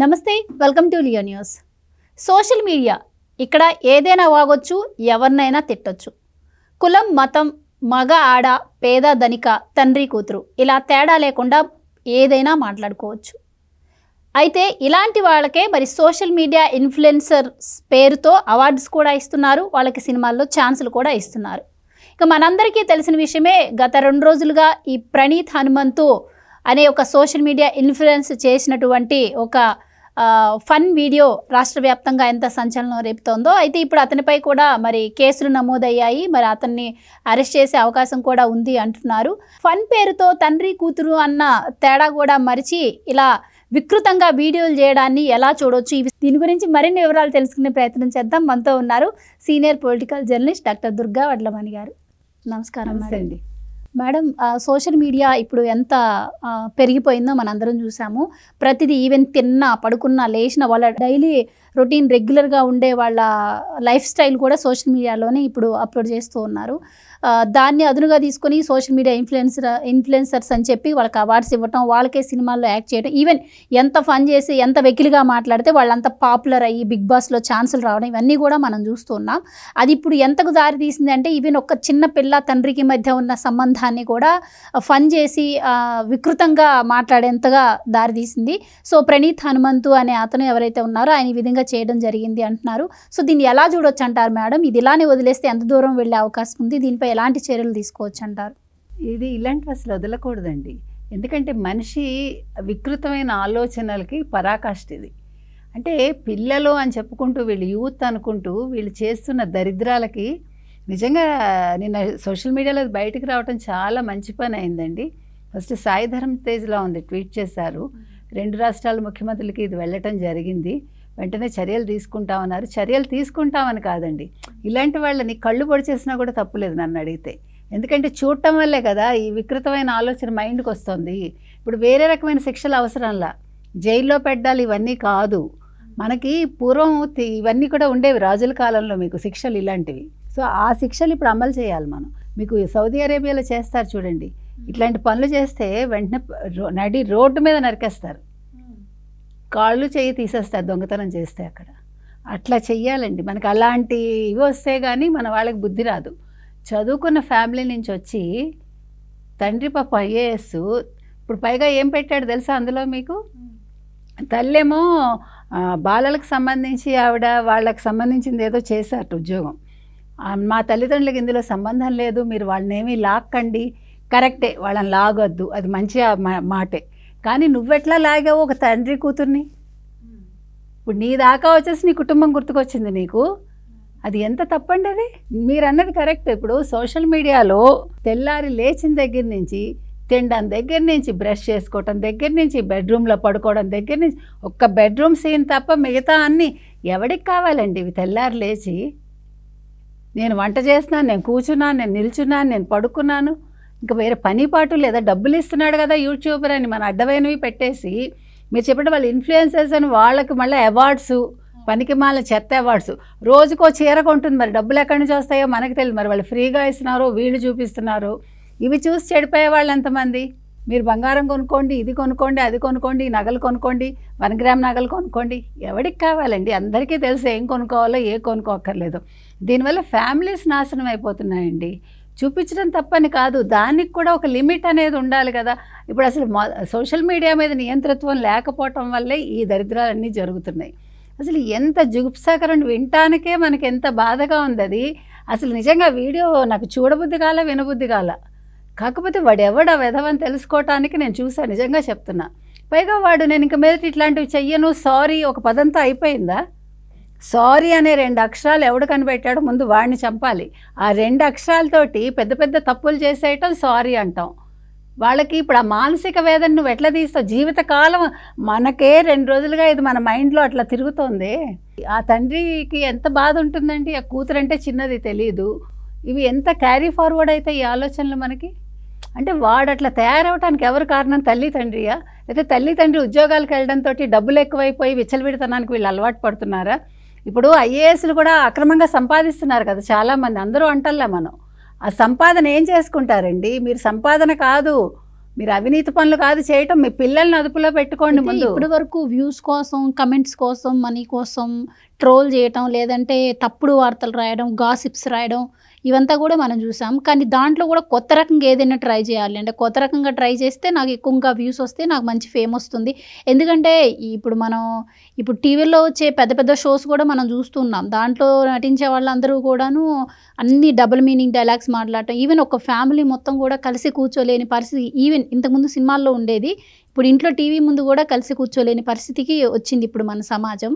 నమస్తే welcome to Leo news social media ఇక్కడ ఏదైనా వాగొచ్చు ఎవరినైనా తిట్టొచ్చు కులం మతం మగ ఆడ పేద ధనిక తండ్రి కూతురు ఇలా తేడా లేకుండా ఏదైనా మాట్లాడుకోవచ్చు అయితే ఇలాంటి వాళ్ళకే మరి సోషల్ మీడియా ఇన్ఫ్లుయెన్సర్స్ పేరుతో అవార్డ్స్ కూడా ఇస్తున్నారు వాళ్ళకి సినిమాల్లో ఛాన్సులు కూడా ఇస్తున్నారు ఇక మనందరికీ తెలిసిన విషయమే గత రెండు రోజులుగా ఈ ప్రణీత్ హనుమంతు అనే ఒక సోషల్ మీడియా ఇన్ఫ్లుయెన్స్ చేసినటువంటి ఒక ఫన్ వీడియో రాష్ట్ర వ్యాప్తంగా ఎంత సంచలనం రేపుతోందో అయితే ఇప్పుడు అతనిపై కూడా మరి కేసులు నమోదయ్యాయి మరి అతన్ని అరెస్ట్ చేసే అవకాశం కూడా ఉంది అంటున్నారు ఫన్ పేరుతో తండ్రి కూతురు అన్న తేడా కూడా మరిచి ఇలా వికృతంగా వీడియోలు చేయడాన్ని ఎలా చూడొచ్చు దీని గురించి మరిన్ని వివరాలు తెలుసుకునే ప్రయత్నం చేద్దాం మనతో ఉన్నారు senior political journalist doctor Durga Vadlamani garu నమస్కారం అండి మేడం సోషల్ మీడియా ఇప్పుడు ఎంత పెరిగిపోయిందో అందరం చూసాము ప్రతిదీ ఈవెన్ తిన్నా పడుకున్నా లేచిన వాళ్ళ డైలీ రొటీన్ రెగ్యులర్గా ఉండే వాళ్ళ లైఫ్ స్టైల్ కూడా సోషల్ మీడియాలోనే ఇప్పుడు అప్లోడ్ చేస్తూ ఉన్నారు దాన్ని అదునుగా తీసుకొని సోషల్ మీడియా ఇన్ఫ్లుయెన్సర్ ఇన్ఫ్లుయెన్సర్స్ అని చెప్పి వాళ్ళకి అవార్డ్స్ ఇవ్వటం వాళ్ళకే సినిమాల్లో యాక్ట్ చేయడం ఈవెన్ ఎంత ఫన్ చేసి ఎంత వెకిలిగా మాట్లాడితే వాళ్ళంతా పాపులర్ అయ్యి బిగ్ బాస్లో ఛాన్సులు రావడం ఇవన్నీ కూడా మనం చూస్తున్నాం అది ఇప్పుడు ఎంతకు దారి తీసింది అంటే ఈవెన్ ఒక చిన్న పిల్ల తండ్రికి మధ్య ఉన్న సంబంధాన్ని కూడా ఫన్ చేసి వికృతంగా మాట్లాడేంతగా దారి తీసింది సో ప్రణీత్ హనుమంతు అనే అతను ఎవరైతే ఉన్నారో ఆయన ఈ విధంగా చేయడం జరిగింది అంటున్నారు సో దీన్ని ఎలా చూడొచ్చు అంటారు మేడం ఇది ఇలానే వదిలేస్తే ఎంత దూరం వెళ్ళే అవకాశం ఉంది దీనిపై ఎలాంటి చర్యలు తీసుకోవచ్చు అంటారు ఇది ఇలాంటివి అసలు వదలకూడదండి ఎందుకంటే మనిషి వికృతమైన ఆలోచనలకి పరాకాష్ఠ ఇది అంటే పిల్లలు అని చెప్పుకుంటూ వీళ్ళు యూత్ అనుకుంటూ వీళ్ళు చేస్తున్న దరిద్రాలకి నిజంగా నిన్న సోషల్ మీడియాలో బయటకు రావడం చాలా మంచి పని అయిందండి ఫస్ట్ సాయి ధరం తేజ్లా ఉంది ట్వీట్ చేశారు రెండు రాష్ట్రాల ముఖ్యమంత్రులకి ఇది వెళ్ళటం జరిగింది వెంటనే చర్యలు తీసుకుంటామన్నారు చర్యలు తీసుకుంటామని కాదండి ఇలాంటి వాళ్ళని కళ్ళు పొడిచేసినా కూడా తప్పులేదు నన్ను అడిగితే ఎందుకంటే చూడటం వల్లే కదా ఈ వికృతమైన ఆలోచన మైండ్కి వస్తుంది ఇప్పుడు వేరే రకమైన శిక్షలు అవసరంలా జైల్లో పెట్టాలి ఇవన్నీ కాదు మనకి పూర్వం ఇవన్నీ కూడా ఉండేవి రాజుల కాలంలో మీకు శిక్షలు ఇలాంటివి సో ఆ శిక్షలు ఇప్పుడు అమలు చేయాలి మనం మీకు సౌదీ అరేబియాలో చేస్తారు చూడండి ఇట్లాంటి పనులు చేస్తే వెంటనే నడి రోడ్డు మీద నరికేస్తారు కాళ్ళు చెయ్యి తీసేస్తారు దొంగతనం చేస్తే అక్కడ అట్లా చెయ్యాలండి మనకు అలాంటి ఇవి వస్తే కానీ మన వాళ్ళకి బుద్ధి రాదు చదువుకున్న ఫ్యామిలీ నుంచి వచ్చి తండ్రి పాప ఐఏఎస్ ఇప్పుడు పైగా ఏం పెట్టాడు తెలుసా అందులో మీకు తల్లేమో బాలలకు సంబంధించి ఆవిడ వాళ్ళకి సంబంధించింది ఏదో చేశారు ఉద్యోగం మా తల్లిదండ్రులకు ఇందులో సంబంధం లేదు మీరు వాళ్ళని ఏమీ లాక్కండి కరెక్టే వాళ్ళని లాగొద్దు అది మంచి మాటే కానీ నువ్వెట్లా లాగావు ఒక తండ్రి కూతుర్ని ఇప్పుడు నీ దాకా వచ్చేసి నీ కుటుంబం గుర్తుకొచ్చింది నీకు అది ఎంత తప్పండి అది మీరు అన్నది కరెక్ట్ ఇప్పుడు సోషల్ మీడియాలో తెల్లారి లేచిన దగ్గర నుంచి తినడం దగ్గర నుంచి బ్రష్ చేసుకోవటం దగ్గర నుంచి బెడ్రూమ్లో పడుకోవడం దగ్గర నుంచి ఒక్క బెడ్రూమ్ సీన్ తప్ప మిగతా అన్నీ ఎవడికి కావాలండి ఇవి తెల్లారి లేచి నేను వంట చేస్తున్నాను నేను కూర్చున్నాను నేను నిల్చున్నాను నేను పడుకున్నాను ఇంకా వేరే పని పాటు లేదా డబ్బులు ఇస్తున్నాడు కదా యూట్యూబర్ అని మన అడ్డమైనవి పెట్టేసి మీరు చెప్పండి వాళ్ళు ఇన్ఫ్లుయెన్సర్స్ అని వాళ్ళకి మళ్ళీ అవార్డ్స్ పనికి మాల చెత్త అవార్డ్స్ రోజుకో చీర కొంటుంది మరి డబ్బులు ఎక్కడి నుంచి వస్తాయో మనకు తెలియదు మరి వాళ్ళు ఫ్రీగా ఇస్తున్నారు వీళ్ళు చూపిస్తున్నారు ఇవి చూసి చెడిపోయే వాళ్ళు ఎంతమంది మీరు బంగారం కొనుక్కోండి ఇది కొనుక్కోండి అది కొనుక్కోండి నగలు కొనుక్కోండి వన్ గ్రామ్ నగలు కొనుక్కోండి ఎవరికి కావాలండి అందరికీ తెలిసి ఏం కొనుక్కోవాలో ఏ కొనుక్కోక్కర్లేదు దీనివల్ల ఫ్యామిలీస్ నాశనం అయిపోతున్నాయండి చూపించడం తప్పని కాదు దానికి కూడా ఒక లిమిట్ అనేది ఉండాలి కదా ఇప్పుడు అసలు సోషల్ మీడియా మీద నియంతృత్వం లేకపోవటం వల్లే ఈ దరిద్రాలన్నీ జరుగుతున్నాయి అసలు ఎంత జుగుప్సాకరం వినటానికే మనకి ఎంత బాధగా ఉంది అది అసలు నిజంగా వీడియో నాకు చూడబుద్ధి కాల వినబుద్ధి కాల కాకపోతే వాడు ఎవడ వెధవని తెలుసుకోవటానికి నేను చూసాను నిజంగా చెప్తున్నా పైగా వాడు నేను ఇంక మీదట ఇట్లాంటివి చెయ్యను సారీ ఒక పదంతా అయిపోయిందా సారీ అనే రెండు అక్షరాలు ఎవడు కనిపెట్టాడో ముందు వాడిని చంపాలి ఆ రెండు అక్షరాలతోటి పెద్ద పెద్ద తప్పులు చేసేయటం సారీ అంటాం వాళ్ళకి ఇప్పుడు ఆ మానసిక వేదన నువ్వు ఎట్లా తీస్తావు జీవితకాలం మనకే రెండు రోజులుగా ఇది మన మైండ్లో అట్లా తిరుగుతోంది ఆ తండ్రికి ఎంత బాధ ఉంటుందండి ఆ కూతురు అంటే చిన్నది తెలియదు ఇవి ఎంత క్యారీ ఫార్వర్డ్ అయితే ఈ ఆలోచనలు మనకి అంటే వాడు అట్లా తయారవడానికి ఎవరు కారణం తల్లి తండ్రియా అయితే తల్లి తండ్రి ఉద్యోగాలకు వెళ్ళడంతో డబ్బులు ఎక్కువైపోయి విచ్చలవిడితనానికి వీళ్ళు అలవాటు పడుతున్నారా ఇప్పుడు ఐఏఎస్లు కూడా అక్రమంగా సంపాదిస్తున్నారు కదా చాలామంది అందరూ అంటల్లా మనం ఆ సంపాదన ఏం చేసుకుంటారండి మీరు సంపాదన కాదు మీరు అవినీతి పనులు కాదు చేయటం మీ పిల్లల్ని అదుపులో పెట్టుకోండి ముందు ఇప్పటి వరకు వ్యూస్ కోసం కమెంట్స్ కోసం మనీ కోసం ట్రోల్ చేయటం లేదంటే తప్పుడు వార్తలు రాయడం గాసిప్స్ రాయడం ఇవంతా కూడా మనం చూసాం కానీ దాంట్లో కూడా కొత్త రకంగా ఏదైనా ట్రై చేయాలి అంటే కొత్త రకంగా ట్రై చేస్తే నాకు ఎక్కువగా వ్యూస్ వస్తే నాకు మంచి ఫేమ్ వస్తుంది ఎందుకంటే ఇప్పుడు మనం ఇప్పుడు టీవీలో వచ్చే పెద్ద పెద్ద షోస్ కూడా మనం చూస్తున్నాం దాంట్లో నటించే వాళ్ళందరూ కూడాను అన్ని డబుల్ మీనింగ్ డైలాగ్స్ మాట్లాడటం ఈవెన్ ఒక ఫ్యామిలీ మొత్తం కూడా కలిసి కూర్చోలేని పరిస్థితి ఈవెన్ ఇంతకుముందు సినిమాల్లో ఉండేది ఇప్పుడు ఇంట్లో టీవీ ముందు కూడా కలిసి కూర్చోలేని పరిస్థితికి వచ్చింది ఇప్పుడు మన సమాజం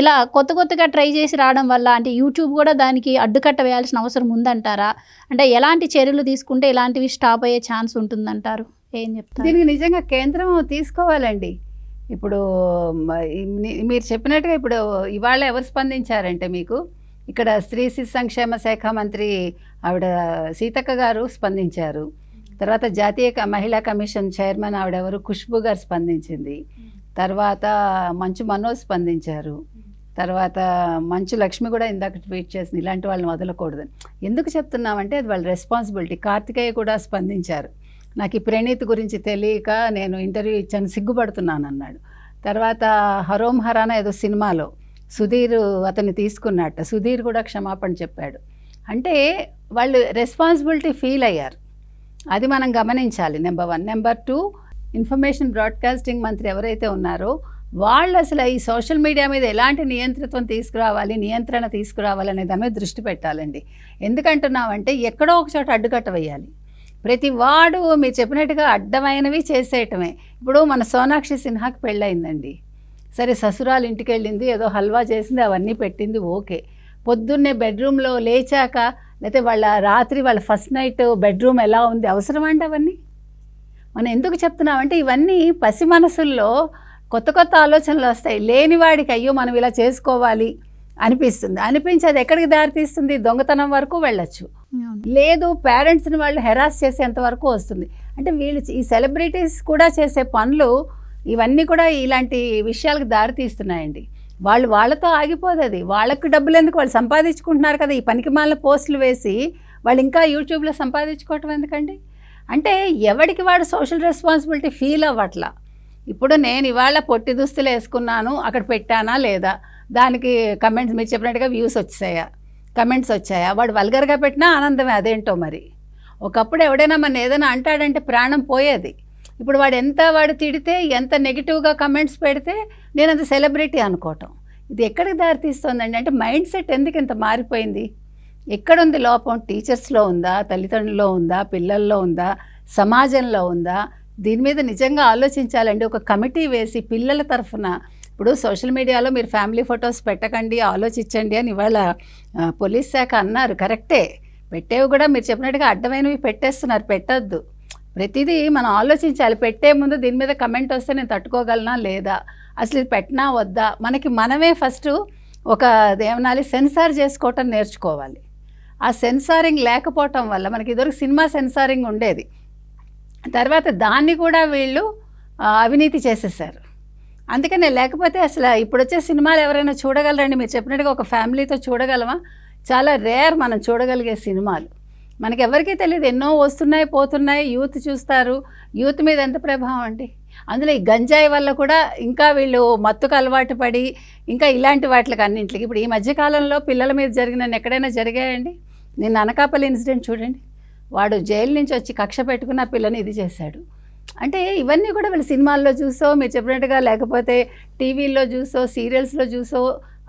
ఇలా కొత్త కొత్తగా ట్రై చేసి రావడం వల్ల అంటే యూట్యూబ్ కూడా దానికి అడ్డుకట్ట వేయాల్సిన అవసరం ఉందంటారా అంటే ఎలాంటి చర్యలు తీసుకుంటే ఇలాంటివి స్టాప్ అయ్యే ఛాన్స్ ఉంటుందంటారు ఏం చెప్తారు దీనికి నిజంగా కేంద్రం తీసుకోవాలండి ఇప్పుడు మీరు చెప్పినట్టుగా ఇప్పుడు ఇవాళ ఎవరు స్పందించారంటే మీకు ఇక్కడ స్త్రీ శిశు సంక్షేమ శాఖ మంత్రి ఆవిడ సీతక్క గారు స్పందించారు తర్వాత జాతీయ మహిళా కమిషన్ చైర్మన్ ఆవిడెవరు ఖుష్బు గారు స్పందించింది తర్వాత మంచు మనోజ్ స్పందించారు తర్వాత మంచు లక్ష్మి కూడా ఇందాక ట్వీట్ చేసింది ఇలాంటి వాళ్ళని వదలకూడదు ఎందుకు చెప్తున్నామంటే అది వాళ్ళ రెస్పాన్సిబిలిటీ కార్తికేయ కూడా స్పందించారు నాకు ఈ ప్రణీత్ గురించి తెలియక నేను ఇంటర్వ్యూ ఇచ్చాను సిగ్గుపడుతున్నాను అన్నాడు తర్వాత హరోం హరానా ఏదో సినిమాలో సుధీర్ అతన్ని తీసుకున్నట్ట సుధీర్ కూడా క్షమాపణ చెప్పాడు అంటే వాళ్ళు రెస్పాన్సిబిలిటీ ఫీల్ అయ్యారు అది మనం గమనించాలి number one number two information broadcasting మంత్రి ఎవరైతే ఉన్నారో వాళ్ళు అసలు ఈ సోషల్ మీడియా మీద ఎలాంటి నియంత్రిత్వం తీసుకురావాలి నియంత్రణ తీసుకురావాలి అనే దాని మీద దృష్టి పెట్టాలండి ఎందుకంటున్నామంటే ఎక్కడో ఒక చోట అడ్డుకట్ట వేయాలి ప్రతి వాడు మీరు చెప్పినట్టుగా అడ్డమైనవి చేసేయటమే ఇప్పుడు మన సోనాక్షి సిన్హాకి పెళ్ళయిందండి సరే ససురాలు ఇంటికి వెళ్ళింది ఏదో హల్వా చేసింది అవన్నీ పెట్టింది ఓకే పొద్దున్నే బెడ్రూమ్లో లేచాక లేకపోతే వాళ్ళ రాత్రి వాళ్ళ ఫస్ట్ నైట్ బెడ్రూమ్ ఎలా ఉంది అవసరం అంటే అవన్నీ మనం ఎందుకు చెప్తున్నామంటే ఇవన్నీ పసి మనసుల్లో కొత్త కొత్త ఆలోచనలు వస్తాయి లేనివాడికి అయ్యో మనం ఇలా చేసుకోవాలి అనిపిస్తుంది అనిపించి అది ఎక్కడికి దారితీస్తుంది దొంగతనం వరకు వెళ్ళచ్చు లేదు పేరెంట్స్ని వాళ్ళు హెరాస్ చేసేంత వరకు వస్తుంది అంటే వీళ్ళు ఈ సెలబ్రిటీస్ కూడా చేసే పనులు ఇవన్నీ కూడా ఇలాంటి విషయాలకు దారితీస్తున్నాయండి వాళ్ళు వాళ్ళతో ఆగిపోదు అది వాళ్ళకు డబ్బులు ఎందుకు వాళ్ళు సంపాదించుకుంటున్నారు కదా ఈ పనికి మాలిన పోస్టులు వేసి వాళ్ళు ఇంకా యూట్యూబ్లో సంపాదించుకోవటం ఎందుకండి అంటే ఎవడికి వాడు సోషల్ రెస్పాన్సిబిలిటీ ఫీల్ అవ్వట్ల ఇప్పుడు నేను ఇవాళ పొట్టి దుస్తులు వేసుకున్నాను అక్కడ పెట్టానా లేదా దానికి కమెంట్స్ మీరు చెప్పినట్టుగా వ్యూస్ వచ్చాయా కమెంట్స్ వచ్చాయా వాడు వల్గర్గా పెట్టినా ఆనందమే అదేంటో మరి ఒకప్పుడు ఎవడైనా మన ఏదైనా అంటాడంటే ప్రాణం పోయేది ఇప్పుడు వాడు ఎంత వాడు తిడితే ఎంత నెగిటివ్గా కమెంట్స్ పెడితే నేను అంత సెలబ్రిటీ అనుకోవటం ఇది ఎక్కడికి దారితీస్తోందండి అంటే మైండ్ సెట్ ఎందుకు ఇంత మారిపోయింది ఎక్కడుంది లోపం టీచర్స్లో ఉందా తల్లిదండ్రుల్లో ఉందా పిల్లల్లో ఉందా సమాజంలో ఉందా దీని మీద నిజంగా ఆలోచించాలండి ఒక కమిటీ వేసి పిల్లల తరఫున ఇప్పుడు సోషల్ మీడియాలో మీరు ఫ్యామిలీ ఫొటోస్ పెట్టకండి ఆలోచించండి అని ఇవాళ పోలీస్ శాఖ అన్నారు కరెక్టే పెట్టేవి కూడా మీరు చెప్పినట్టుగా అడ్డమైనవి పెట్టేస్తున్నారు పెట్టద్దు ప్రతిదీ మనం ఆలోచించాలి పెట్టే ముందు దీని మీద కమెంట్ వస్తే నేను తట్టుకోగలనా లేదా అసలు ఇది పెట్టినా వద్దా మనకి మనమే ఫస్ట్ ఒక దేవనాలి సెన్సార్ చేసుకోవటం నేర్చుకోవాలి ఆ సెన్సారింగ్ లేకపోవటం వల్ల మనకి ఇదివరకు సినిమా సెన్సారింగ్ ఉండేది తర్వాత దాన్ని కూడా వీళ్ళు అవినీతి చేసేసారు అందుకనే లేకపోతే అసలు ఇప్పుడు వచ్చే సినిమాలు ఎవరైనా చూడగలరండి మీరు చెప్పినట్టుగా ఒక ఫ్యామిలీతో చూడగలమా చాలా రేర్ మనం చూడగలిగే సినిమాలు మనకెవరికీ తెలియదు ఎన్నో వస్తున్నాయి పోతున్నాయి యూత్ చూస్తారు యూత్ మీద ఎంత ప్రభావం అండి అందులో ఈ గంజాయి వల్ల కూడా ఇంకా వీళ్ళు మత్తుకు అలవాటు పడి ఇంకా ఇలాంటి వాటికి అన్నింటికి ఇప్పుడు ఈ మధ్యకాలంలో పిల్లల మీద జరిగిన ఎక్కడైనా జరిగాయండి నేను అనకాపల్లి ఇన్సిడెంట్ చూడండి వాడు జైలు నుంచి వచ్చి కక్ష పెట్టుకుని ఆ పిల్లని ఇది చేశాడు అంటే ఇవన్నీ కూడా వీళ్ళు సినిమాల్లో చూసో మీరు చెప్పినట్టుగా లేకపోతే టీవీల్లో చూసో సీరియల్స్లో చూసో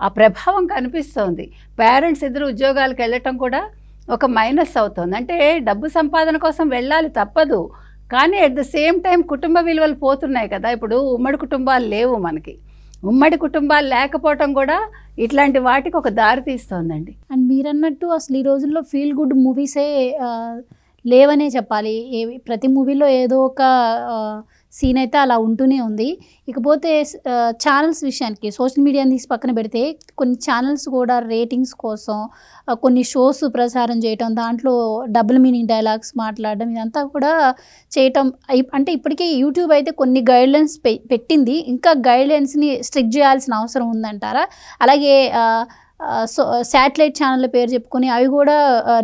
ఆ ప్రభావం కనిపిస్తోంది పేరెంట్స్ ఇద్దరు ఉద్యోగాలకు వెళ్ళటం కూడా ఒక మైనస్ అవుతుంది అంటే డబ్బు సంపాదన కోసం వెళ్ళాలి తప్పదు కానీ అట్ ద సేమ్ టైం కుటుంబ విలువలు పోతున్నాయి కదా ఇప్పుడు ఉమ్మడి కుటుంబాలు లేవు మనకి ఉమ్మడి కుటుంబాలు లేకపోవటం కూడా ఇట్లాంటి వాటికి ఒక దారి తీస్తోందండి అండ్ మీరన్నట్టు అసలు ఈ రోజుల్లో ఫీల్ గుడ్ మూవీసే లేవనే చెప్పాలి ప్రతి మూవీలో ఏదో ఒక సీన్ అయితే అలా ఉంటూనే ఉంది ఇకపోతే ఛానల్స్ విషయానికి సోషల్ మీడియాని తీసి పక్కన పెడితే కొన్ని ఛానల్స్ కూడా రేటింగ్స్ కోసం కొన్ని షోస్ ప్రసారం చేయటం దాంట్లో డబుల్ మీనింగ్ డైలాగ్స్ మాట్లాడడం ఇదంతా కూడా చేయటం అంటే ఇప్పటికే యూట్యూబ్ అయితే కొన్ని గైడ్లైన్స్ పెట్టింది ఇంకా గైడ్లైన్స్ని స్ట్రిక్ట్ చేయాల్సిన అవసరం ఉందంటారా అలాగే సో శాటిలైట్ ఛానళ్ళ పేరు చెప్పుకొని అవి కూడా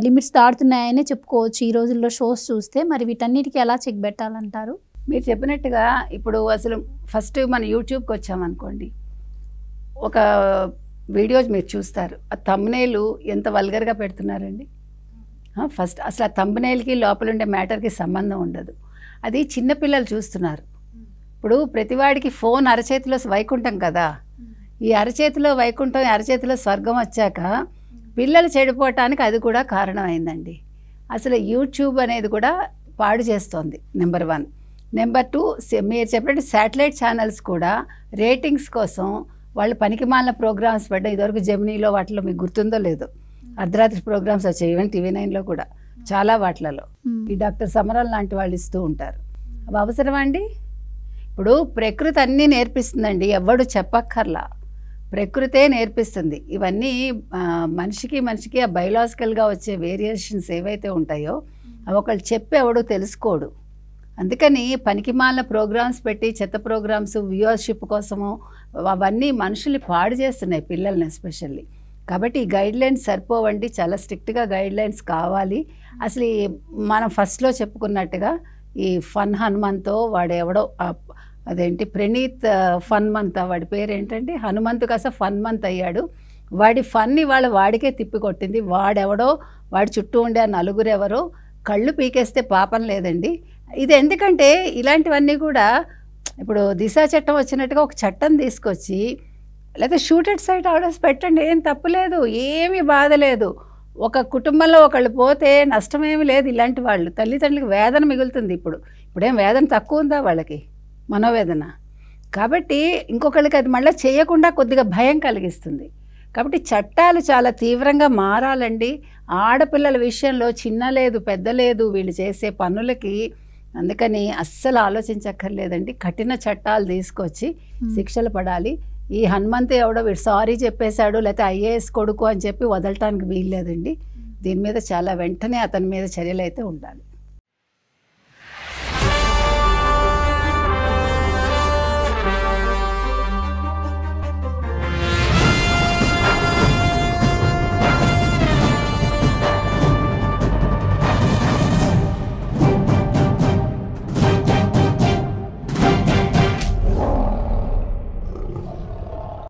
లిమిట్స్ దాడుతున్నాయనే చెప్పుకోవచ్చు ఈ రోజుల్లో షోస్ చూస్తే మరి వీటన్నిటికీ ఎలా చెక్ పెట్టాలంటారు మీరు చెప్పినట్టుగా ఇప్పుడు అసలు ఫస్ట్ మన యూట్యూబ్కి వచ్చామనుకోండి ఒక వీడియోస్ మీరు చూస్తారు ఆ తమ్నేలు ఎంత వల్గర్గా పెడుతున్నారండి ఫస్ట్ అసలు ఆ తమ్నేల్కి లోపల ఉండే మ్యాటర్కి సంబంధం ఉండదు అది చిన్నపిల్లలు చూస్తున్నారు ఇప్పుడు ప్రతివాడికి ఫోన్ అరచేతిలో వైకుంఠం కదా ఈ అరచేతిలో వైకుంఠం అరచేతిలో స్వర్గం వచ్చాక పిల్లలు చెడిపోవటానికి అది కూడా కారణమైందండి అసలు యూట్యూబ్ అనేది కూడా పాడు చేస్తోంది నెంబర్ వన్ నెంబర్ టూ మీరు చెప్పినట్టు శాటిలైట్ ఛానల్స్ కూడా రేటింగ్స్ కోసం వాళ్ళు పనికిమాలిన ప్రోగ్రామ్స్ పెట్టడం ఇదివరకు జెమినీలో వాటిలో మీకు గుర్తుందో లేదు అర్ధరాత్రి ప్రోగ్రామ్స్ వచ్చాయి ఈవెన్ టీవీ నైన్లో కూడా చాలా వాటిలలో ఈ డాక్టర్ సమరాల్ లాంటి వాళ్ళు ఇస్తూ ఉంటారు అవి అవసరమా అండి ఇప్పుడు ప్రకృతి అన్నీ నేర్పిస్తుందండి ఎవ్వడు చెప్పక్కర్లా ప్రకృతే నేర్పిస్తుంది ఇవన్నీ మనిషికి మనిషికి ఆ బయలాజికల్గా వచ్చే వేరియేషన్స్ ఏవైతే ఉంటాయో అవి ఒకళ్ళు చెప్పి ఎవడు తెలుసుకోడు అందుకని పనికిమాలిన ప్రోగ్రామ్స్ పెట్టి చెత్త ప్రోగ్రామ్స్ వ్యూవర్షిప్ కోసము అవన్నీ మనుషుల్ని పాడు చేస్తున్నాయి పిల్లల్ని ఎస్పెషల్లీ కాబట్టి ఈ గైడ్లైన్స్ సరిపోవండి చాలా స్ట్రిక్ట్గా గైడ్లైన్స్ కావాలి అసలు మనం ఫస్ట్లో చెప్పుకున్నట్టుగా ఈ ఫన్ హనుమంతో వాడెవడో అదేంటి ప్రణీత్ ఫన్ మంత్ వాడి పేరు ఏంటంటే హనుమంతు కాస్త ఫన్ మంత్ అయ్యాడు వాడి ఫన్ని వాళ్ళ వాడికే తిప్పి కొట్టింది వాడెవడో వాడి చుట్టూ ఉండే ఎవరో కళ్ళు పీకేస్తే పాపం లేదండి ఇది ఎందుకంటే ఇలాంటివన్నీ కూడా ఇప్పుడు దిశా చట్టం వచ్చినట్టుగా ఒక చట్టం తీసుకొచ్చి లేదా షూటెడ్ సైట్ ఆర్డర్స్ పెట్టండి ఏం లేదు ఏమీ బాధ లేదు ఒక కుటుంబంలో ఒకళ్ళు పోతే నష్టమేమి లేదు ఇలాంటి వాళ్ళు తల్లిదండ్రులకు వేదన మిగులుతుంది ఇప్పుడు ఇప్పుడేం వేదన తక్కువ ఉందా వాళ్ళకి మనోవేదన కాబట్టి ఇంకొకళ్ళకి అది మళ్ళీ చేయకుండా కొద్దిగా భయం కలిగిస్తుంది కాబట్టి చట్టాలు చాలా తీవ్రంగా మారాలండి ఆడపిల్లల విషయంలో చిన్న లేదు పెద్ద లేదు వీళ్ళు చేసే పనులకి అందుకని అస్సలు ఆలోచించక్కర్లేదండి కఠిన చట్టాలు తీసుకొచ్చి శిక్షలు పడాలి ఈ హనుమంతు ఎవడో వీడు సారీ చెప్పేశాడు లేకపోతే ఐఏఎస్ కొడుకు అని చెప్పి వదలటానికి వీల్లేదండి దీని మీద చాలా వెంటనే అతని మీద చర్యలు అయితే ఉండాలి